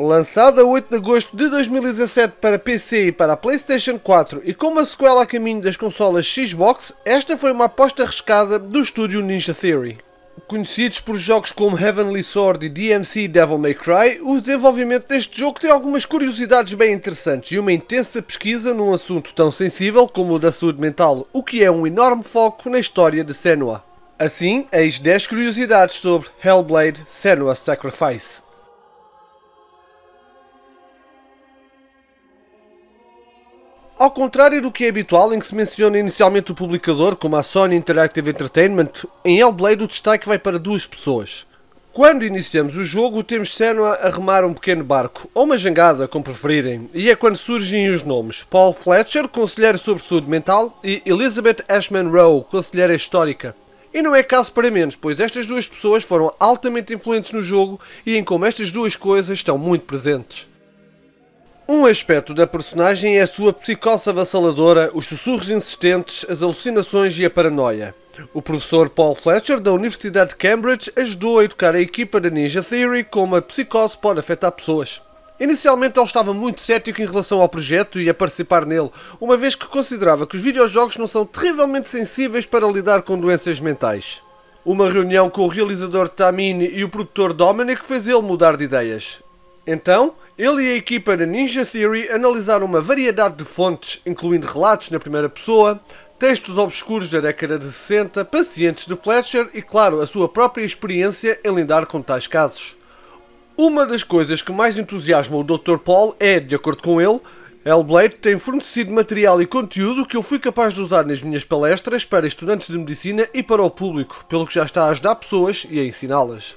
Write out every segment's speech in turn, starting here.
Lançada a 8 de agosto de 2017 para PC e para a PlayStation 4 e com uma sequela a caminho das consolas Xbox, esta foi uma aposta arriscada do estúdio Ninja Theory. Conhecidos por jogos como Heavenly Sword e DMC Devil May Cry, o desenvolvimento deste jogo tem algumas curiosidades bem interessantes e uma intensa pesquisa num assunto tão sensível como o da saúde mental, o que é um enorme foco na história de Senua. Assim, eis 10 curiosidades sobre Hellblade Senua Sacrifice. Ao contrário do que é habitual, em que se menciona inicialmente o publicador, como a Sony Interactive Entertainment, em Hellblade o destaque vai para duas pessoas. Quando iniciamos o jogo, temos Senua a remar um pequeno barco, ou uma jangada, como preferirem, e é quando surgem os nomes Paul Fletcher, conselheiro sobre saúde mental, e Elizabeth Ashman Rowe, conselheira histórica. E não é caso para menos, pois estas duas pessoas foram altamente influentes no jogo e em como estas duas coisas estão muito presentes. Um aspecto da personagem é a sua psicose avassaladora, os sussurros insistentes, as alucinações e a paranoia. O professor Paul Fletcher, da Universidade de Cambridge, ajudou a educar a equipa da Ninja Theory como a psicose pode afetar pessoas. Inicialmente ele estava muito cético em relação ao projeto e a participar nele, uma vez que considerava que os videojogos não são terrivelmente sensíveis para lidar com doenças mentais. Uma reunião com o realizador Tamini e o produtor Dominic fez ele mudar de ideias. Então, ele e a equipa da Ninja Theory analisaram uma variedade de fontes, incluindo relatos na primeira pessoa, textos obscuros da década de 60, pacientes de Fletcher e, claro, a sua própria experiência em lidar com tais casos. Uma das coisas que mais entusiasma o Dr. Paul é, de acordo com ele, Hellblade tem fornecido material e conteúdo que eu fui capaz de usar nas minhas palestras para estudantes de medicina e para o público, pelo que já está a ajudar pessoas e a ensiná-las.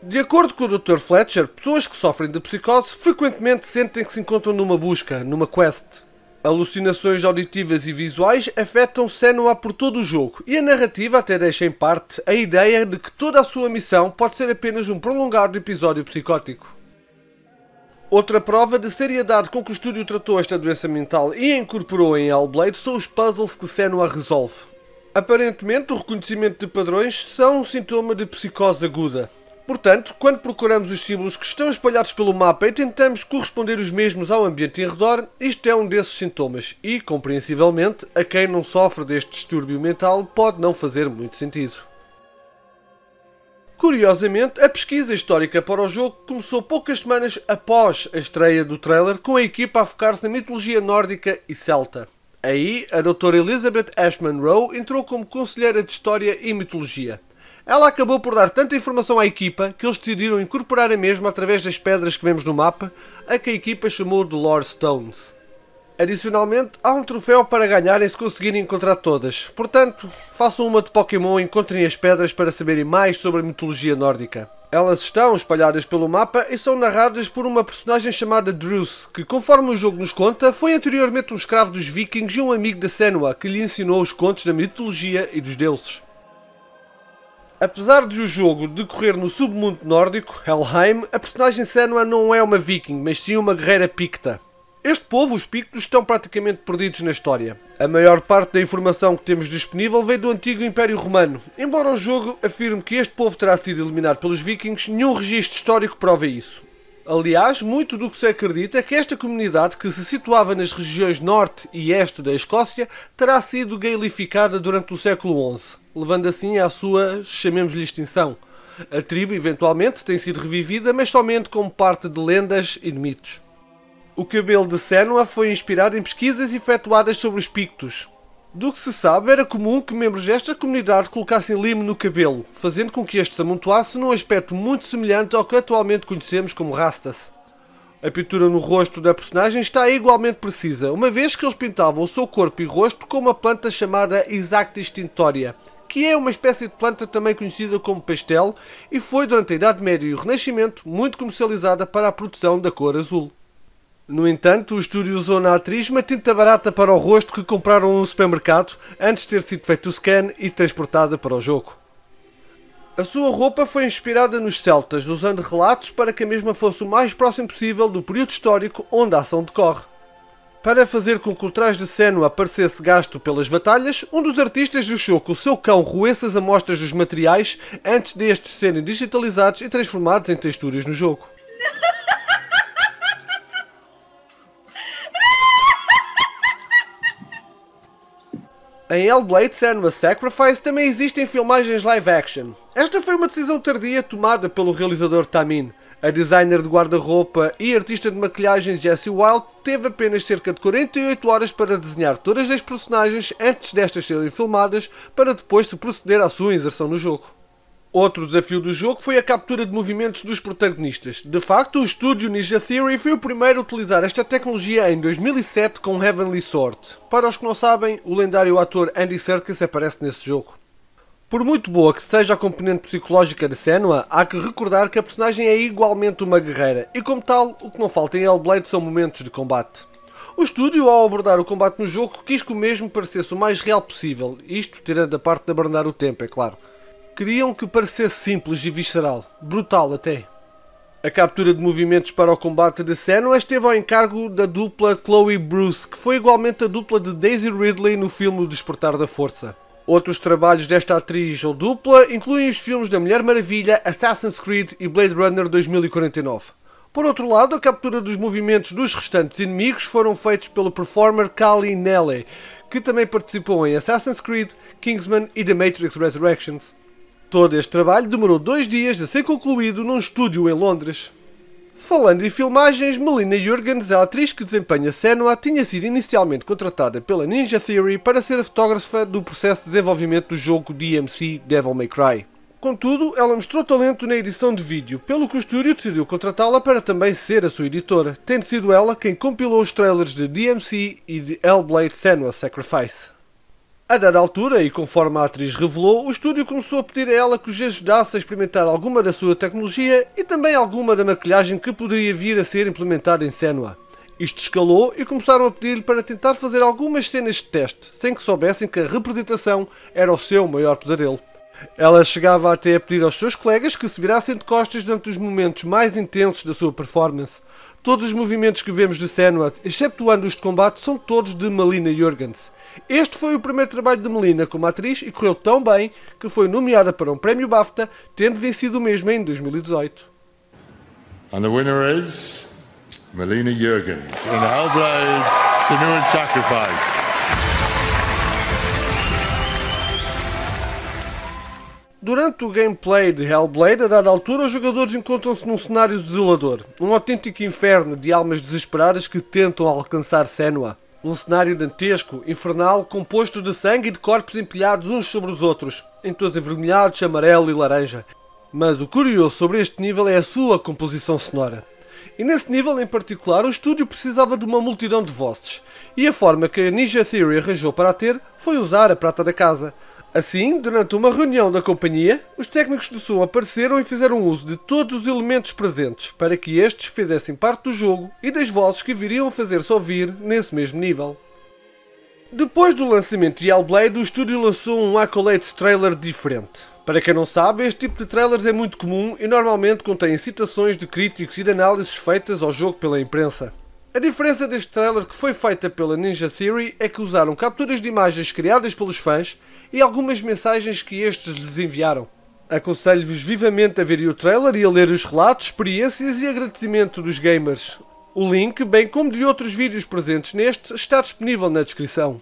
De acordo com o Dr. Fletcher, pessoas que sofrem de psicose frequentemente sentem que se encontram numa busca, numa quest. Alucinações auditivas e visuais afetam Senua por todo o jogo e a narrativa até deixa em parte a ideia de que toda a sua missão pode ser apenas um prolongado episódio psicótico. Outra prova de seriedade com que o estúdio tratou esta doença mental e a incorporou em Hellblade são os puzzles que Senua resolve. Aparentemente, o reconhecimento de padrões são um sintoma de psicose aguda. Portanto, quando procuramos os símbolos que estão espalhados pelo mapa e tentamos corresponder os mesmos ao ambiente em redor, isto é um desses sintomas e, compreensivelmente, a quem não sofre deste distúrbio mental pode não fazer muito sentido. Curiosamente, a pesquisa histórica para o jogo começou poucas semanas após a estreia do trailer, com a equipa a focar-se na mitologia nórdica e celta. Aí, a doutora Elizabeth Ashman Rowe entrou como conselheira de História e Mitologia. Ela acabou por dar tanta informação à equipa que eles decidiram incorporar a mesma através das pedras que vemos no mapa, a que a equipa chamou de Lore Stones. Adicionalmente, há um troféu para ganharem se conseguirem encontrar todas, portanto, façam uma de Pokémon e encontrem as pedras para saberem mais sobre a mitologia nórdica. Elas estão espalhadas pelo mapa e são narradas por uma personagem chamada Druce, que conforme o jogo nos conta, foi anteriormente um escravo dos vikings e um amigo da Senua, que lhe ensinou os contos da mitologia e dos deuses. Apesar de o jogo decorrer no submundo nórdico, Helheim, a personagem Senua não é uma viking, mas sim uma guerreira picta. Este povo, os pictos, estão praticamente perdidos na história. A maior parte da informação que temos disponível veio do antigo Império Romano. Embora o jogo afirme que este povo terá sido eliminado pelos vikings, nenhum registro histórico prova isso. Aliás, muito do que se acredita é que esta comunidade, que se situava nas regiões norte e este da Escócia, terá sido gaelificada durante o século XI, levando assim à sua, chamemos-lhe, extinção. A tribo, eventualmente, tem sido revivida, mas somente como parte de lendas e de mitos. O cabelo de Senua foi inspirado em pesquisas efetuadas sobre os pictos, do que se sabe, era comum que membros desta comunidade colocassem limo no cabelo, fazendo com que este se amontoasse num aspecto muito semelhante ao que atualmente conhecemos como rastas. A pintura no rosto da personagem está igualmente precisa, uma vez que eles pintavam o seu corpo e rosto com uma planta chamada Isacta tintoria, que é uma espécie de planta também conhecida como pastel e foi durante a Idade Média e o Renascimento muito comercializada para a produção da cor azul. No entanto, o estúdio usou na atriz uma tinta barata para o rosto que compraram num supermercado antes de ter sido feito o scan e transportada para o jogo. A sua roupa foi inspirada nos celtas, usando relatos para que a mesma fosse o mais próximo possível do período histórico onde a ação decorre. Para fazer com que o traje de Senua aparecesse gasto pelas batalhas, um dos artistas deixou que o seu cão roesse as amostras dos materiais antes destes serem digitalizados e transformados em texturas no jogo. Em Hellblade Senua's Sacrifice também existem filmagens live action. Esta foi uma decisão tardia tomada pelo realizador Tamin. A designer de guarda-roupa e artista de maquilhagem Jessie Wild teve apenas cerca de 48 horas para desenhar todas as personagens antes destas serem filmadas para depois se proceder à sua inserção no jogo. Outro desafio do jogo foi a captura de movimentos dos protagonistas. De facto, o estúdio Ninja Theory foi o primeiro a utilizar esta tecnologia em 2007 com Heavenly Sword. Para os que não sabem, o lendário ator Andy Serkis aparece nesse jogo. Por muito boa que seja a componente psicológica de Senua, há que recordar que a personagem é igualmente uma guerreira, e como tal, o que não falta em Hellblade são momentos de combate. O estúdio, ao abordar o combate no jogo, quis que o mesmo parecesse o mais real possível, isto tirando a parte de abrandar o tempo, é claro. Queriam que parecesse simples e visceral, brutal até. A captura de movimentos para o combate de Senua esteve ao encargo da dupla Chloe Bruce, que foi igualmente a dupla de Daisy Ridley no filme O Despertar da Força. Outros trabalhos desta atriz ou dupla incluem os filmes da Mulher Maravilha, Assassin's Creed e Blade Runner 2049. Por outro lado, a captura dos movimentos dos restantes inimigos foram feitos pelo performer Kali Nele, que também participou em Assassin's Creed, Kingsman e The Matrix Resurrections. Todo este trabalho demorou dois dias a ser concluído num estúdio em Londres. Falando em filmagens, Melina Jurgens, a atriz que desempenha Senua, tinha sido inicialmente contratada pela Ninja Theory para ser a fotógrafa do processo de desenvolvimento do jogo DMC Devil May Cry. Contudo, ela mostrou talento na edição de vídeo, pelo que o estúdio decidiu contratá-la para também ser a sua editora, tendo sido ela quem compilou os trailers de DMC e de Hellblade Senua Sacrifice. A dada altura, e conforme a atriz revelou, o estúdio começou a pedir a ela que os ajudasse a experimentar alguma da sua tecnologia e também alguma da maquilhagem que poderia vir a ser implementada em Senua. Isto escalou e começaram a pedir-lhe para tentar fazer algumas cenas de teste, sem que soubessem que a representação era o seu maior pesadelo. Ela chegava até a pedir aos seus colegas que se virassem de costas durante os momentos mais intensos da sua performance. Todos os movimentos que vemos de Senua, exceptuando os de combate, são todos de Malina Jurgens. Este foi o primeiro trabalho de Melina como atriz e correu tão bem que foi nomeada para um prémio BAFTA, tendo vencido o mesmo em 2018. And the winner is Melina Jurgens in Hellblade: Senua's Sacrifice. Durante o gameplay de Hellblade, a dada altura, os jogadores encontram-se num cenário desolador, um autêntico inferno de almas desesperadas que tentam alcançar Senua. Um cenário dantesco, infernal, composto de sangue e de corpos empilhados uns sobre os outros, em tons envermelhados, amarelo e laranja. Mas o curioso sobre este nível é a sua composição sonora. E nesse nível em particular, o estúdio precisava de uma multidão de vozes, e a forma que a Ninja Theory arranjou para a ter foi usar a prata da casa, Assim, durante uma reunião da companhia, os técnicos do som apareceram e fizeram uso de todos os elementos presentes para que estes fizessem parte do jogo e das vozes que viriam a fazer-se ouvir nesse mesmo nível. Depois do lançamento de Hellblade, o estúdio lançou um Accolades trailer diferente. Para quem não sabe, este tipo de trailers é muito comum e normalmente contém citações de críticos e de análises feitas ao jogo pela imprensa. A diferença deste trailer que foi feita pela Ninja Theory é que usaram capturas de imagens criadas pelos fãs e algumas mensagens que estes lhes enviaram. Aconselho-vos vivamente a verem o trailer e a ler os relatos, experiências e agradecimento dos gamers. O link, bem como de outros vídeos presentes neste, está disponível na descrição.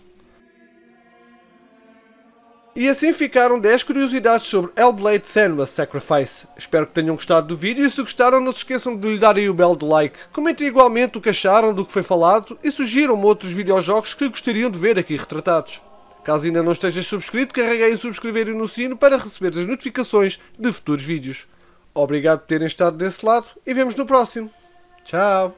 E assim ficaram 10 curiosidades sobre Hellblade Senua's Sacrifice. Espero que tenham gostado do vídeo e se gostaram não se esqueçam de lhe darem o belo do like. Comentem igualmente o que acharam do que foi falado e sugiram outros videojogos que gostariam de ver aqui retratados. Caso ainda não estejas subscrito, carreguei em subscrever e no sino para receber as notificações de futuros vídeos. Obrigado por terem estado desse lado e vemos no próximo. Tchau!